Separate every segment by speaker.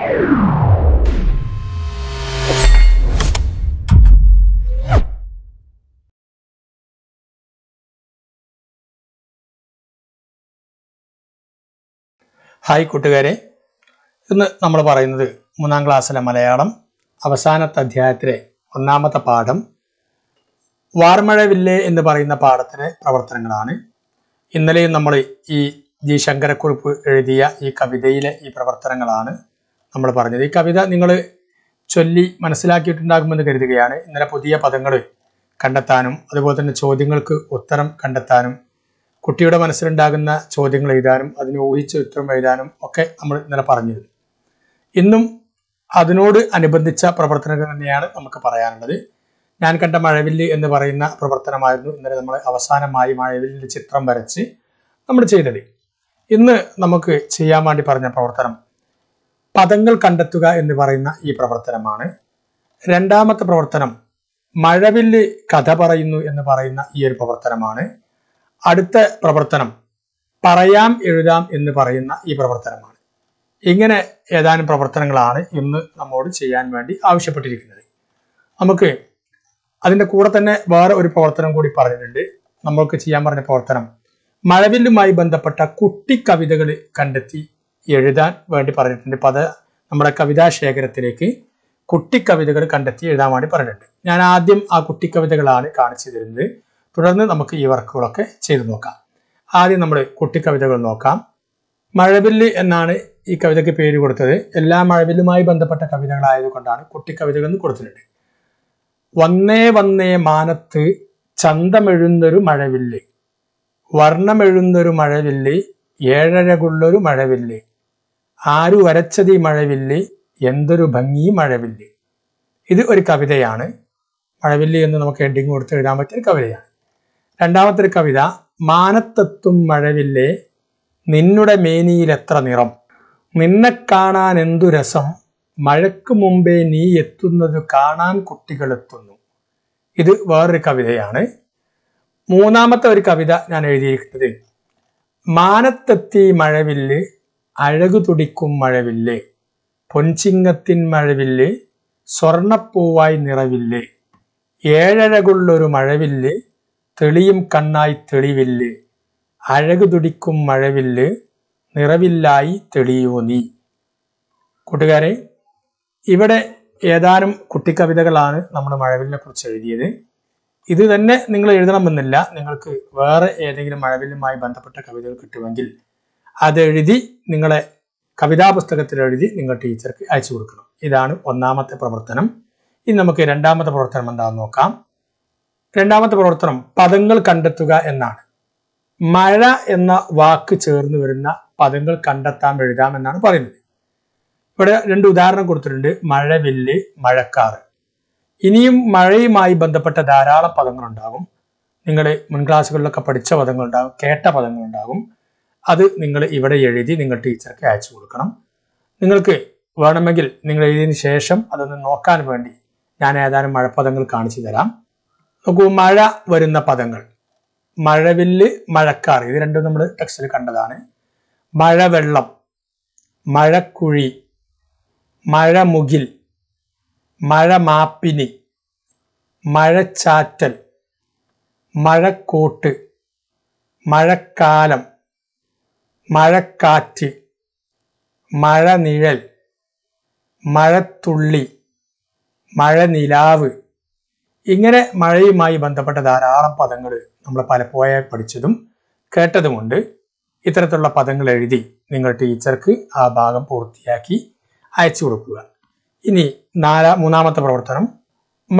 Speaker 1: hi കൂട്ടുകാരെ ഇന്ന് നമ്മൾ പറയുന്നത് മൂന്നാം ക്ലാസ്സിലെ മലയാളം അവസാനത്തെ അധ്യായത്തിലെ ഒന്നാമത്തെ പാഠം വാർമഴവില്ലേ എന്ന് പറയുന്ന പാഠത്തിലെ പ്രവർത്തനങ്ങളാണ് ഇന്നലെയും നമ്മൾ ഈ ജി ശങ്കരക്കുറിപ്പ് എഴുതിയ ഈ കവിതയിലെ ഈ പ്രവർത്തനങ്ങളാണ് നമ്മൾ പറഞ്ഞത് ഈ കവിത നിങ്ങൾ ചൊല്ലി മനസ്സിലാക്കിയിട്ടുണ്ടാകുമെന്ന് കരുതുകയാണ് ഇന്നലെ പുതിയ പദങ്ങൾ കണ്ടെത്താനും അതുപോലെ തന്നെ ചോദ്യങ്ങൾക്ക് ഉത്തരം കണ്ടെത്താനും കുട്ടിയുടെ മനസ്സിലുണ്ടാകുന്ന ചോദ്യങ്ങൾ എഴുതാനും അതിന് ഊഹിച്ച് ഉത്തരം എഴുതാനും ഒക്കെ നമ്മൾ ഇന്നലെ പറഞ്ഞത് ഇന്നും അതിനോട് അനുബന്ധിച്ച പ്രവർത്തനങ്ങൾ തന്നെയാണ് നമുക്ക് പറയാനുള്ളത് ഞാൻ കണ്ട മഴവില്ല് എന്ന് പറയുന്ന പ്രവർത്തനമായിരുന്നു ഇന്നലെ നമ്മൾ അവസാനമായി മഴവില്ലിൻ്റെ ചിത്രം വരച്ച് നമ്മൾ ചെയ്തത് ഇന്ന് നമുക്ക് ചെയ്യാൻ വേണ്ടി പറഞ്ഞ പ്രവർത്തനം പദങ്ങൾ കണ്ടെത്തുക എന്ന് പറയുന്ന ഈ പ്രവർത്തനമാണ് രണ്ടാമത്തെ പ്രവർത്തനം മഴവില്ല് കഥ പറയുന്നു എന്ന് പറയുന്ന ഈ ഒരു പ്രവർത്തനമാണ് അടുത്ത പ്രവർത്തനം പറയാം എഴുതാം എന്ന് പറയുന്ന ഈ പ്രവർത്തനമാണ് ഇങ്ങനെ ഏതാനും പ്രവർത്തനങ്ങളാണ് ഇന്ന് നമ്മോട് ചെയ്യാൻ വേണ്ടി ആവശ്യപ്പെട്ടിരിക്കുന്നത് നമുക്ക് അതിൻ്റെ കൂടെ തന്നെ വേറെ ഒരു പ്രവർത്തനം കൂടി പറഞ്ഞിട്ടുണ്ട് നമ്മൾക്ക് ചെയ്യാൻ പറഞ്ഞ പ്രവർത്തനം മഴവില്ലുമായി ബന്ധപ്പെട്ട കുട്ടി കണ്ടെത്തി എഴുതാൻ വേണ്ടി പറഞ്ഞിട്ടുണ്ട് പദ നമ്മുടെ കവിതാശേഖരത്തിലേക്ക് കുട്ടിക്കവിതകൾ കണ്ടെത്തി എഴുതാൻ വേണ്ടി പറഞ്ഞിട്ടുണ്ട് ഞാൻ ആദ്യം ആ കുട്ടിക്കവിതകളാണ് കാണിച്ചു തരുന്നത് തുടർന്ന് നമുക്ക് ഈ വർക്കുകളൊക്കെ ചെയ്തു നോക്കാം ആദ്യം നമ്മൾ കുട്ടിക്കവിതകൾ നോക്കാം മഴവില്ല് എന്നാണ് ഈ കവിതയ്ക്ക് പേര് കൊടുത്തത് എല്ലാ മഴവില്ലുമായി ബന്ധപ്പെട്ട കവിതകളായതുകൊണ്ടാണ് കുട്ടിക്കവിതകൾ എന്ന് കൊടുത്തിട്ടുണ്ട് വന്നേ വന്നേ മാനത്ത് ചന്തമെഴുന്നൊരു മഴവില്ല് വർണ്ണമെഴുന്നൊരു മഴവില്ല് ഏഴഴകുള്ളൊരു മഴവില്ല് ആരു വരച്ചതി മഴവില്ലേ എന്തൊരു ഭംഗി മഴവില്ലേ ഇത് ഒരു കവിതയാണ് മഴവില്ലി എന്ന് നമുക്ക് ഹെഡിങ് കൊടുത്ത് എഴുതാൻ പറ്റിയ കവിതയാണ് രണ്ടാമത്തെ ഒരു കവിത മാനത്തെത്തും മഴവില്ലേ നിന്നുടെ മേനിയിൽ എത്ര നിറം നിന്നെ കാണാൻ എന്തു രസം മഴയ്ക്ക് മുമ്പേ നീ എത്തുന്നത് കാണാൻ കുട്ടികൾ എത്തുന്നു ഇത് വേറൊരു കവിതയാണ് മൂന്നാമത്തെ ഒരു കവിത ഞാൻ എഴുതിയിരിക്കുന്നത് മാനത്തെത്തി മഴവില്ല് അഴകു തുടിക്കും മഴവില്ലേ പൊൻചിങ്ങത്തിൻ മഴവില്ലേ സ്വർണപ്പൂവായി നിറവില്ലേ ഏഴഴകുള്ളൊരു മഴവില്ലേ തെളിയും കണ്ണായി തെളിവില്ലേ അഴകു തുടിക്കും മഴവില്ലേ നിറവില്ലായി തെളിയോ നീ കൂട്ടുകാരെ ഇവിടെ ഏതാനും കുട്ടിക്കവിതകളാണ് നമ്മൾ മഴവില്ലിനെ കുറിച്ച് എഴുതിയത് ഇത് തന്നെ നിങ്ങൾ എഴുതണമെന്നില്ല നിങ്ങൾക്ക് വേറെ ഏതെങ്കിലും മഴവില്ലുമായി ബന്ധപ്പെട്ട കവിതകൾ കിട്ടുമെങ്കിൽ അതെഴുതി നിങ്ങളെ കവിതാ പുസ്തകത്തിൽ എഴുതി നിങ്ങൾ ടീച്ചർക്ക് അയച്ചു കൊടുക്കണം ഇതാണ് ഒന്നാമത്തെ പ്രവർത്തനം ഇനി നമുക്ക് രണ്ടാമത്തെ പ്രവർത്തനം എന്താണെന്ന് നോക്കാം രണ്ടാമത്തെ പ്രവർത്തനം പദങ്ങൾ കണ്ടെത്തുക എന്നാണ് മഴ എന്ന വാക്ക് ചേർന്ന് വരുന്ന പദങ്ങൾ കണ്ടെത്താൻ എഴുതാം എന്നാണ് പറയുന്നത് ഇവിടെ രണ്ട് ഉദാഹരണം കൊടുത്തിട്ടുണ്ട് മഴവില്ല് മഴക്കാറ് ഇനിയും മഴയുമായി ബന്ധപ്പെട്ട ധാരാളം പദങ്ങളുണ്ടാകും നിങ്ങളുടെ മുൻ ക്ലാസ്സുകളിലൊക്കെ പഠിച്ച പദങ്ങളുണ്ടാകും കേട്ട പദങ്ങളുണ്ടാകും അത് നിങ്ങൾ ഇവിടെ എഴുതി നിങ്ങൾ ടീച്ചർക്ക് അയച്ചു കൊടുക്കണം നിങ്ങൾക്ക് വേണമെങ്കിൽ നിങ്ങൾ എഴുതിയതിന് ശേഷം അതൊന്ന് നോക്കാൻ വേണ്ടി ഞാൻ ഏതാനും മഴപ്പദങ്ങൾ കാണിച്ചു തരാം നോക്കൂ മഴ വരുന്ന പദങ്ങൾ മഴവില്ല് മഴക്കാർ ഇത് രണ്ടും നമ്മൾ ടെക്സ്റ്റിൽ കണ്ടതാണ് മഴവെള്ളം മഴക്കുഴി മഴമുകിൽ മഴമാപ്പിനി മഴച്ചാറ്റൽ മഴക്കോട്ട് മഴക്കാലം മഴക്കാറ്റ് മഴനിഴൽ മഴത്തുള്ളി മഴനിലാവ് ഇങ്ങനെ മഴയുമായി ബന്ധപ്പെട്ട ധാരാളം പദങ്ങൾ നമ്മൾ പലപ്പോഴായി പഠിച്ചതും കേട്ടതുമുണ്ട് ഇത്തരത്തിലുള്ള പദങ്ങൾ എഴുതി നിങ്ങൾ ടീച്ചർക്ക് ആ ഭാഗം പൂർത്തിയാക്കി അയച്ചു കൊടുക്കുക ഇനി നാലാ മൂന്നാമത്തെ പ്രവർത്തനം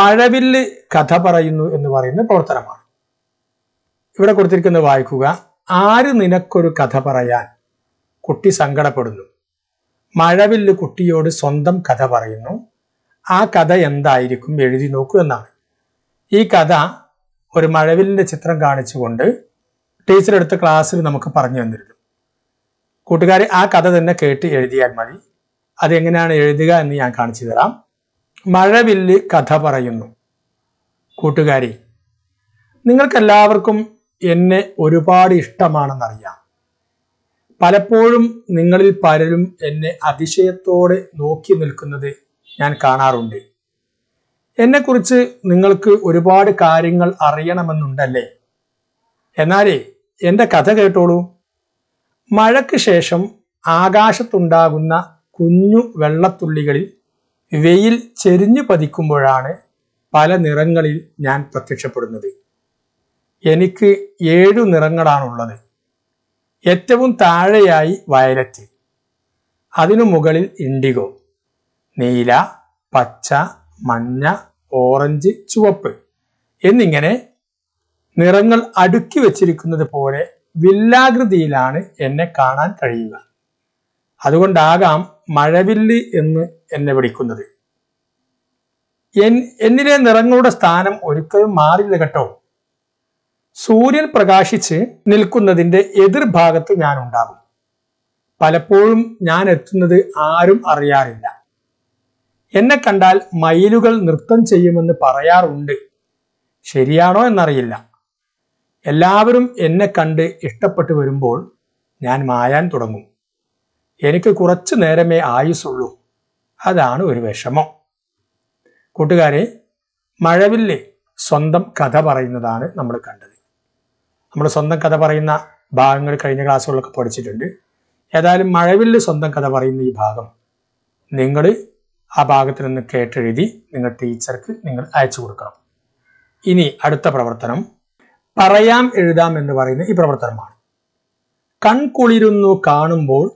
Speaker 1: മഴവില്ല് കഥ പറയുന്നു എന്ന് പറയുന്ന പ്രവർത്തനമാണ് ഇവിടെ കൊടുത്തിരിക്കുന്നത് വായിക്കുക ആര് നിനക്കൊരു കഥ പറയാൻ കുട്ടി സങ്കടപ്പെടുന്നു മഴവില്ല് കുട്ടിയോട് സ്വന്തം കഥ പറയുന്നു ആ കഥ എന്തായിരിക്കും എഴുതി നോക്കൂ എന്നാണ് ഈ കഥ ഒരു മഴവില്ലിൻ്റെ ചിത്രം കാണിച്ചുകൊണ്ട് ടീച്ചർ എടുത്ത ക്ലാസ്സിൽ നമുക്ക് പറഞ്ഞു തന്നിരുന്നു കൂട്ടുകാരെ ആ കഥ തന്നെ കേട്ട് എഴുതിയാൽ മതി അതെങ്ങനെയാണ് എഴുതുക എന്ന് ഞാൻ കാണിച്ചു തരാം മഴവില്ല് കഥ പറയുന്നു കൂട്ടുകാരി നിങ്ങൾക്കെല്ലാവർക്കും എന്നെ ഒരുപാട് ഇഷ്ടമാണെന്നറിയാം പലപ്പോഴും നിങ്ങളിൽ പലരും എന്നെ അതിശയത്തോടെ നോക്കി നിൽക്കുന്നത് ഞാൻ കാണാറുണ്ട് എന്നെക്കുറിച്ച് നിങ്ങൾക്ക് ഒരുപാട് കാര്യങ്ങൾ അറിയണമെന്നുണ്ടല്ലേ എന്നാലേ എൻ്റെ കഥ കേട്ടോളൂ മഴയ്ക്ക് ശേഷം ആകാശത്തുണ്ടാകുന്ന കുഞ്ഞു വെള്ളത്തുള്ളികളിൽ വെയിൽ ചെരിഞ്ഞു പതിക്കുമ്പോഴാണ് പല നിറങ്ങളിൽ ഞാൻ പ്രത്യക്ഷപ്പെടുന്നത് എനിക്ക് ഏഴു നിറങ്ങളാണുള്ളത് ഏറ്റവും താഴെയായി വയലറ്റ് അതിനു മുകളിൽ ഇൻഡിഗോ നീല പച്ച മഞ്ഞ ഓറഞ്ച് ചുവപ്പ് എന്നിങ്ങനെ നിറങ്ങൾ അടുക്കി വച്ചിരിക്കുന്നത് പോലെ വില്ലാകൃതിയിലാണ് എന്നെ കാണാൻ കഴിയുക അതുകൊണ്ടാകാം മഴവില്ല് എന്ന് എന്നെ വിളിക്കുന്നത് എന്നിലെ നിറങ്ങളുടെ സ്ഥാനം ഒരിക്കലും മാറില്ല കേട്ടോ സൂര്യൻ പ്രകാശിച്ച് നിൽക്കുന്നതിൻ്റെ എതിർഭാഗത്ത് ഞാൻ ഉണ്ടാകും പലപ്പോഴും ഞാൻ എത്തുന്നത് ആരും അറിയാറില്ല എന്നെ കണ്ടാൽ മയിലുകൾ നൃത്തം ചെയ്യുമെന്ന് പറയാറുണ്ട് ശരിയാണോ എന്നറിയില്ല എല്ലാവരും എന്നെ കണ്ട് ഇഷ്ടപ്പെട്ടു വരുമ്പോൾ ഞാൻ മായാൻ തുടങ്ങും എനിക്ക് കുറച്ചു നേരമേ ആയുസുള്ളൂ അതാണ് ഒരു വിഷമം കൂട്ടുകാരെ മഴവില്ലേ സ്വന്തം കഥ പറയുന്നതാണ് നമ്മൾ കണ്ടത് നമ്മൾ സ്വന്തം കഥ പറയുന്ന ഭാഗങ്ങൾ കഴിഞ്ഞ ക്ലാസ്സുകളിലൊക്കെ പഠിച്ചിട്ടുണ്ട് ഏതായാലും മഴവില്ല് സ്വന്തം കഥ പറയുന്ന ഈ ഭാഗം നിങ്ങൾ ആ ഭാഗത്തിൽ നിന്ന് കേട്ടെഴുതി നിങ്ങൾ ടീച്ചർക്ക് നിങ്ങൾ അയച്ചു കൊടുക്കണം ഇനി അടുത്ത പ്രവർത്തനം പറയാം എഴുതാം എന്ന് പറയുന്ന ഈ പ്രവർത്തനമാണ് കൺകുളിരുന്നു കാണുമ്പോൾ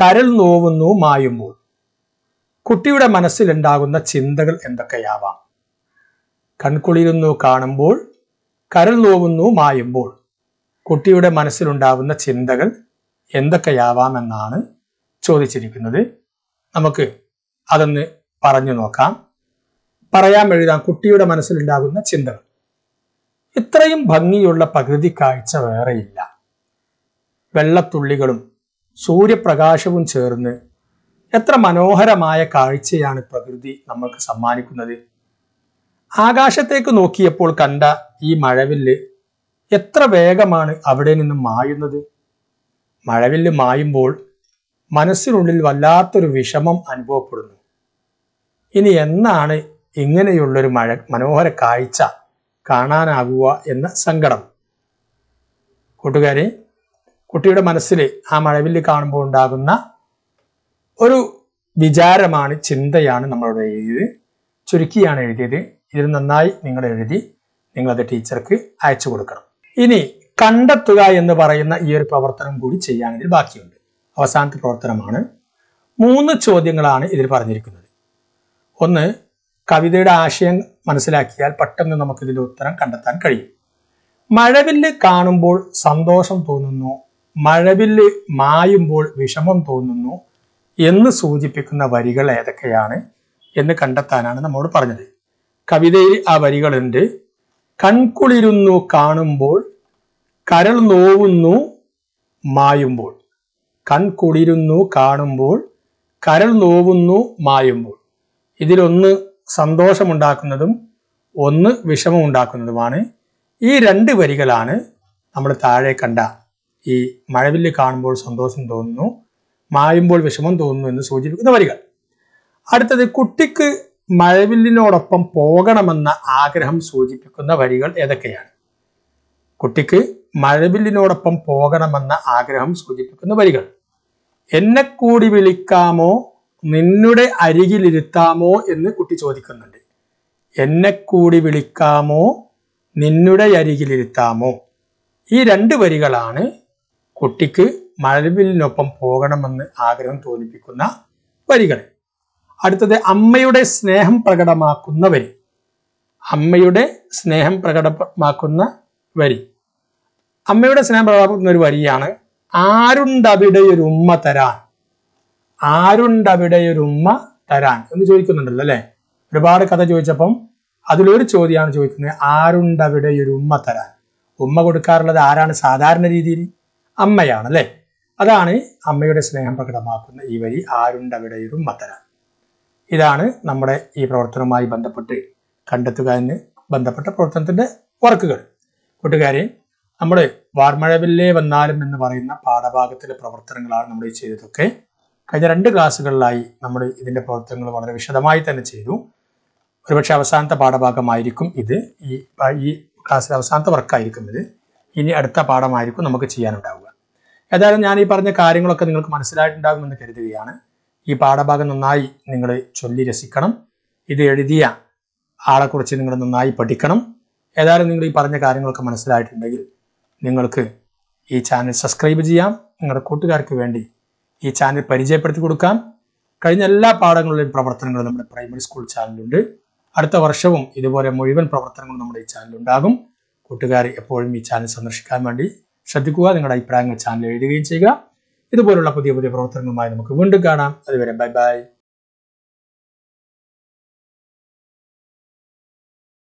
Speaker 1: കരൾ നോവുന്നു മായുമ്പോൾ കുട്ടിയുടെ മനസ്സിലുണ്ടാകുന്ന ചിന്തകൾ എന്തൊക്കെയാവാം കൺകുളിരുന്നു കാണുമ്പോൾ കരൾ നോവുന്നു മായുമ്പോൾ കുട്ടിയുടെ മനസ്സിലുണ്ടാവുന്ന ചിന്തകൾ എന്തൊക്കെയാവാമെന്നാണ് ചോദിച്ചിരിക്കുന്നത് നമുക്ക് അതൊന്ന് പറഞ്ഞു നോക്കാം പറയാൻ എഴുതാം കുട്ടിയുടെ മനസ്സിലുണ്ടാകുന്ന ചിന്തകൾ ഇത്രയും ഭംഗിയുള്ള പ്രകൃതി കാഴ്ച വേറെയില്ല വെള്ളത്തുള്ളികളും സൂര്യപ്രകാശവും ചേർന്ന് എത്ര മനോഹരമായ കാഴ്ചയാണ് പ്രകൃതി നമ്മൾക്ക് സമ്മാനിക്കുന്നത് ആകാശത്തേക്ക് നോക്കിയപ്പോൾ കണ്ട ഈ മഴവില്ല് എത്ര വേഗമാണ് അവിടെ നിന്ന് മായുന്നത് മഴവില്ല് മായുമ്പോൾ മനസ്സിനുള്ളിൽ വല്ലാത്തൊരു വിഷമം അനുഭവപ്പെടുന്നു ഇനി എന്നാണ് ഇങ്ങനെയുള്ളൊരു മഴ മനോഹര കാഴ്ച കാണാനാകുക എന്ന സങ്കടം കൂട്ടുകാരെ കുട്ടിയുടെ മനസ്സിൽ ആ മഴവില്ല് കാണുമ്പോൾ ഉണ്ടാകുന്ന ഒരു വിചാരമാണ് ചിന്തയാണ് നമ്മളോട് എഴുതിയത് ചുരുക്കിയാണ് എഴുതിയത് ഇത് നന്നായി നിങ്ങൾ എഴുതി നിങ്ങളത് ടീച്ചർക്ക് അയച്ചു കൊടുക്കണം ഇനി കണ്ടെത്തുക എന്ന് പറയുന്ന ഈ ഒരു പ്രവർത്തനം കൂടി ചെയ്യുകയാണെങ്കിൽ ബാക്കിയുണ്ട് അവസാനത്തെ പ്രവർത്തനമാണ് മൂന്ന് ചോദ്യങ്ങളാണ് ഇതിൽ പറഞ്ഞിരിക്കുന്നത് ഒന്ന് കവിതയുടെ ആശയം മനസ്സിലാക്കിയാൽ പെട്ടെന്ന് നമുക്കിതിൻ്റെ ഉത്തരം കണ്ടെത്താൻ കഴിയും മഴവില്ല് കാണുമ്പോൾ സന്തോഷം തോന്നുന്നു മഴവില്ല് മായുമ്പോൾ വിഷമം തോന്നുന്നു എന്ന് സൂചിപ്പിക്കുന്ന വരികൾ ഏതൊക്കെയാണ് എന്ന് കണ്ടെത്താനാണ് നമ്മോട് പറഞ്ഞത് കവിതയിൽ ആ വരികളുണ്ട് കൺകുളിരുന്നു കാണുമ്പോൾ കരൾ നോവുന്നു മായുമ്പോൾ കൺകുളിരുന്നു കാണുമ്പോൾ കരൾ നോവുന്നു മായുമ്പോൾ ഇതിലൊന്ന് സന്തോഷമുണ്ടാക്കുന്നതും ഒന്ന് വിഷമമുണ്ടാക്കുന്നതുമാണ് ഈ രണ്ട് വരികളാണ് നമ്മൾ താഴെ കണ്ട ഈ മഴവില്ല് കാണുമ്പോൾ സന്തോഷം തോന്നുന്നു മായുമ്പോൾ വിഷമം തോന്നുന്നു എന്ന് സൂചിപ്പിക്കുന്ന വരികൾ അടുത്തത് കുട്ടിക്ക് മഴവില്ലിനോടൊപ്പം പോകണമെന്ന ആഗ്രഹം സൂചിപ്പിക്കുന്ന വരികൾ ഏതൊക്കെയാണ് കുട്ടിക്ക് മഴവില്ലിനോടൊപ്പം പോകണമെന്ന ആഗ്രഹം സൂചിപ്പിക്കുന്ന വരികൾ എന്നെ കൂടി വിളിക്കാമോ നിന്നുടെ അരികിലിരുത്താമോ എന്ന് കുട്ടി ചോദിക്കുന്നുണ്ട് എന്നെ കൂടി വിളിക്കാമോ നിന്നുടെ അരികിലിരുത്താമോ ഈ രണ്ട് വരികളാണ് കുട്ടിക്ക് മഴവില്ലിനൊപ്പം പോകണമെന്ന് ആഗ്രഹം തോന്നിപ്പിക്കുന്ന വരികൾ അടുത്തത് അമ്മയുടെ സ്നേഹം പ്രകടമാക്കുന്ന വരി അമ്മയുടെ സ്നേഹം പ്രകടമാക്കുന്ന വരി അമ്മയുടെ സ്നേഹം പ്രകടമാക്കുന്ന ഒരു വരിയാണ് ആരുണ്ടവിടെ ഒരു ഉമ്മ തരാൻ ആരുണ്ടവിടെ ഒരു ഉമ്മ തരാൻ എന്ന് ചോദിക്കുന്നുണ്ടല്ലോ അല്ലെ ഒരുപാട് കഥ ചോദിച്ചപ്പം അതിലൊരു ചോദ്യമാണ് ചോദിക്കുന്നത് ആരുണ്ടവിടെ ഒരു ഉമ്മ തരാൻ ഉമ്മ കൊടുക്കാറുള്ളത് ആരാണ് സാധാരണ രീതിയിൽ അമ്മയാണ് അല്ലെ അതാണ് അമ്മയുടെ സ്നേഹം പ്രകടമാക്കുന്ന ഈ വരി ആരുണ്ടവിടെ ഒരു ഉമ്മ തരാൻ ഇതാണ് നമ്മുടെ ഈ പ്രവർത്തനവുമായി ബന്ധപ്പെട്ട് കണ്ടെത്തുക എന്ന് ബന്ധപ്പെട്ട പ്രവർത്തനത്തിൻ്റെ വർക്കുകൾ കൂട്ടുകാരെ നമ്മൾ വാർമഴവില്ലേ വന്നാലും എന്ന് പറയുന്ന പാഠഭാഗത്തിലെ പ്രവർത്തനങ്ങളാണ് നമ്മൾ ഈ ചെയ്തതൊക്കെ കഴിഞ്ഞ രണ്ട് ക്ലാസ്സുകളിലായി നമ്മൾ ഇതിൻ്റെ പ്രവർത്തനങ്ങൾ വളരെ വിശദമായി തന്നെ ചെയ്തു ഒരുപക്ഷെ അവസാനത്തെ പാഠഭാഗമായിരിക്കും ഇത് ഈ ഈ ക്ലാസ്സിലെ അവസാനത്തെ വർക്കായിരിക്കും ഇത് ഇനി അടുത്ത പാഠമായിരിക്കും നമുക്ക് ചെയ്യാനുണ്ടാവുക ഏതായാലും ഞാൻ ഈ പറഞ്ഞ കാര്യങ്ങളൊക്കെ നിങ്ങൾക്ക് മനസ്സിലായിട്ടുണ്ടാകുമെന്ന് കരുതുകയാണ് ഈ പാഠഭാഗം നന്നായി നിങ്ങൾ ചൊല്ലി രസിക്കണം ഇത് എഴുതിയ ആളെക്കുറിച്ച് നിങ്ങൾ നന്നായി പഠിക്കണം ഏതായാലും നിങ്ങൾ ഈ പറഞ്ഞ കാര്യങ്ങളൊക്കെ മനസ്സിലായിട്ടുണ്ടെങ്കിൽ നിങ്ങൾക്ക് ഈ ചാനൽ സബ്സ്ക്രൈബ് ചെയ്യാം നിങ്ങളുടെ കൂട്ടുകാർക്ക് വേണ്ടി ഈ ചാനൽ പരിചയപ്പെടുത്തി കൊടുക്കാം കഴിഞ്ഞ എല്ലാ പാഠങ്ങളുടെയും പ്രവർത്തനങ്ങളും നമ്മുടെ പ്രൈമറി സ്കൂൾ ചാനലുണ്ട് അടുത്ത വർഷവും ഇതുപോലെ മുഴുവൻ പ്രവർത്തനങ്ങളും നമ്മുടെ ഈ ചാനലുണ്ടാകും കൂട്ടുകാർ എപ്പോഴും ഈ ചാനൽ സന്ദർശിക്കാൻ വേണ്ടി ശ്രദ്ധിക്കുക നിങ്ങളുടെ അഭിപ്രായങ്ങൾ ചാനൽ എഴുതുകയും ചെയ്യുക ഇതുപോലുള്ള പുതിയ പുതിയ പ്രവർത്തനങ്ങളുമായി നമുക്ക് വീണ്ടും കാണാം അതുവരെ ബൈ ബൈ